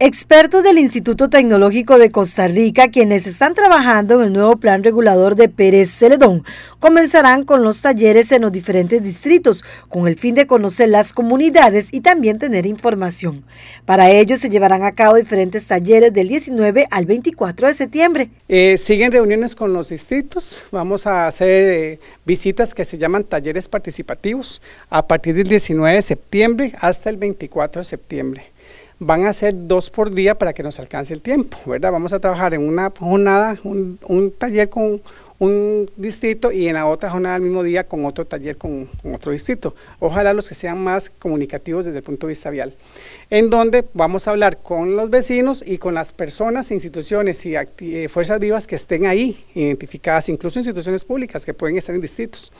Expertos del Instituto Tecnológico de Costa Rica, quienes están trabajando en el nuevo plan regulador de Pérez Celedón, comenzarán con los talleres en los diferentes distritos, con el fin de conocer las comunidades y también tener información. Para ello se llevarán a cabo diferentes talleres del 19 al 24 de septiembre. Eh, siguen reuniones con los distritos, vamos a hacer eh, visitas que se llaman talleres participativos a partir del 19 de septiembre hasta el 24 de septiembre van a ser dos por día para que nos alcance el tiempo, ¿verdad? Vamos a trabajar en una jornada, un, taller con un distrito y en la otra jornada al mismo día con otro taller con, otro distrito. Ojalá los que sean más comunicativos desde el punto de vista vial. En donde vamos a hablar con los vecinos y con las personas, instituciones y eh, fuerzas vivas que estén ahí identificadas, incluso instituciones públicas que pueden estar en distritos,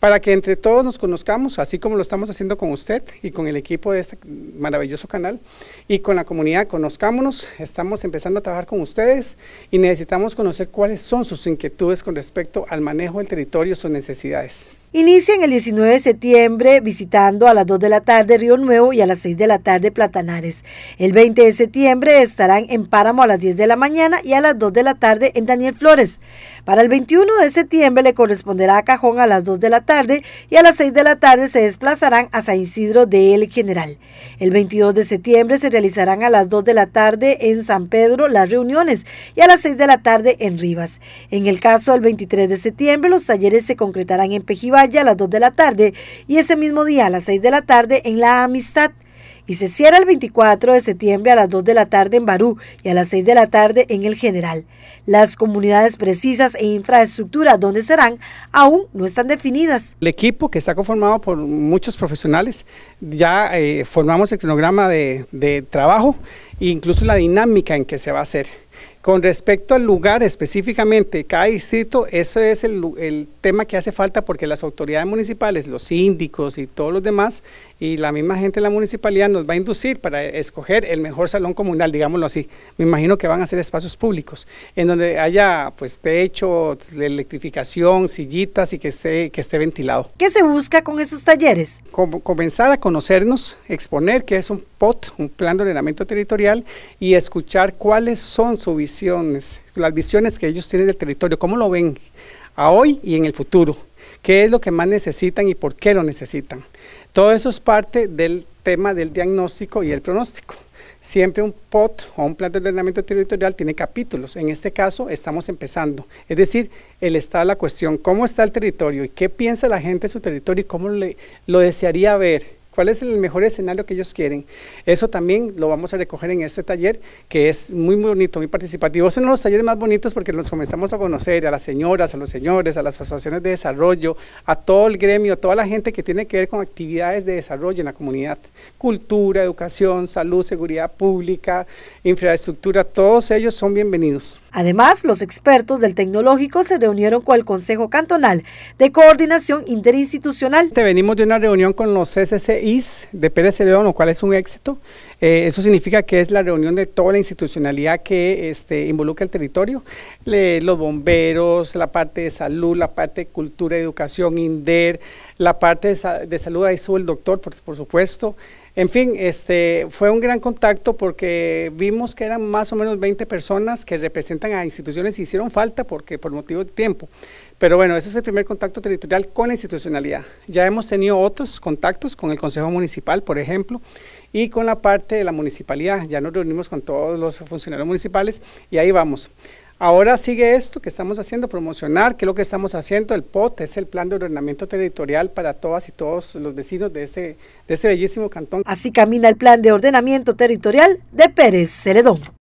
para que entre todos nos conozcamos, así como lo estamos haciendo con usted y con el equipo de este maravilloso canal y con la comunidad, conozcámonos, estamos empezando a trabajar con ustedes y necesitamos conocer cuáles son sus inquietudes con respecto al manejo del territorio y sus necesidades. Inician el 19 de septiembre visitando a las 2 de la tarde Río Nuevo y a las 6 de la tarde Platanares. El 20 de septiembre estarán en Páramo a las 10 de la mañana y a las 2 de la tarde en Daniel Flores. Para el 21 de septiembre le corresponderá a Cajón a las 2 de la tarde y a las 6 de la tarde se desplazarán a San Isidro de El General. El 22 de septiembre se realizarán a las 2 de la tarde en San Pedro las reuniones y a las 6 de la tarde en Rivas. En el caso del 23 de septiembre los talleres se concretarán en Pejibaya a las 2 de la tarde y ese mismo día a las 6 de la tarde en La Amistad y se cierra el 24 de septiembre a las 2 de la tarde en Barú y a las 6 de la tarde en El General. Las comunidades precisas e infraestructuras donde serán aún no están definidas. El equipo que está conformado por muchos profesionales, ya eh, formamos el cronograma de trabajo e incluso la dinámica en que se va a hacer. Con respecto al lugar específicamente, cada distrito, ese es el, tema que hace falta porque las autoridades municipales, los síndicos y todos los demás, y la misma gente de la municipalidad nos va a inducir para escoger el mejor salón comunal, digámoslo así. Me imagino que van a ser espacios públicos, en donde haya pues techo, electrificación, sillitas y que esté, que esté ventilado. ¿Qué se busca con esos talleres? comenzar a conocernos, exponer qué es un POT, un plan de ordenamiento territorial, y escuchar cuáles son sus visiones, las visiones que ellos tienen del territorio, cómo lo ven a hoy y en el futuro, qué es lo que más necesitan y por qué lo necesitan. Todo eso es parte del tema del diagnóstico y el pronóstico. Siempre un POT o un plan de ordenamiento territorial tiene capítulos. En este caso estamos empezando. Es decir, el estado de la cuestión, cómo está el territorio y qué piensa la gente de su territorio y cómo lo desearía ver cuál es el mejor escenario que ellos quieren. Eso también lo vamos a recoger en este taller, que es muy bonito, muy participativo. Es uno de los talleres más bonitos porque nos comenzamos a conocer a las señoras, a los señores, a las asociaciones de desarrollo, a todo el gremio, a toda la gente que tiene que ver con actividades de desarrollo en la comunidad. Cultura, educación, salud, seguridad pública, infraestructura, todos ellos son bienvenidos. Además, los expertos del tecnológico se reunieron con el Consejo Cantonal de Coordinación Interinstitucional. Venimos de una reunión con los SSIs de Pérez León, lo cual es un éxito. Eh, eso significa que es la reunión de toda la institucionalidad que este, involucra el territorio, los bomberos, la parte de salud, la parte de cultura, educación, INDER, la parte de, salud, ahí estuvo el doctor, por, supuesto. En fin, este, fue un gran contacto porque vimos que eran más o menos 20 personas que representan a instituciones hicieron falta porque por motivo de tiempo. Pero bueno, ese es el primer contacto territorial con la institucionalidad. Ya hemos tenido otros contactos con el Consejo Municipal, por ejemplo, y con la parte de la municipalidad. Ya nos reunimos con todos los funcionarios municipales y ahí vamos. Ahora sigue esto que estamos haciendo, promocionar, que es lo que estamos haciendo, el POT, es el Plan de Ordenamiento Territorial para todas y todos los vecinos de ese, de ese bellísimo cantón. Así camina el Plan de Ordenamiento Territorial de Pérez Ceredón.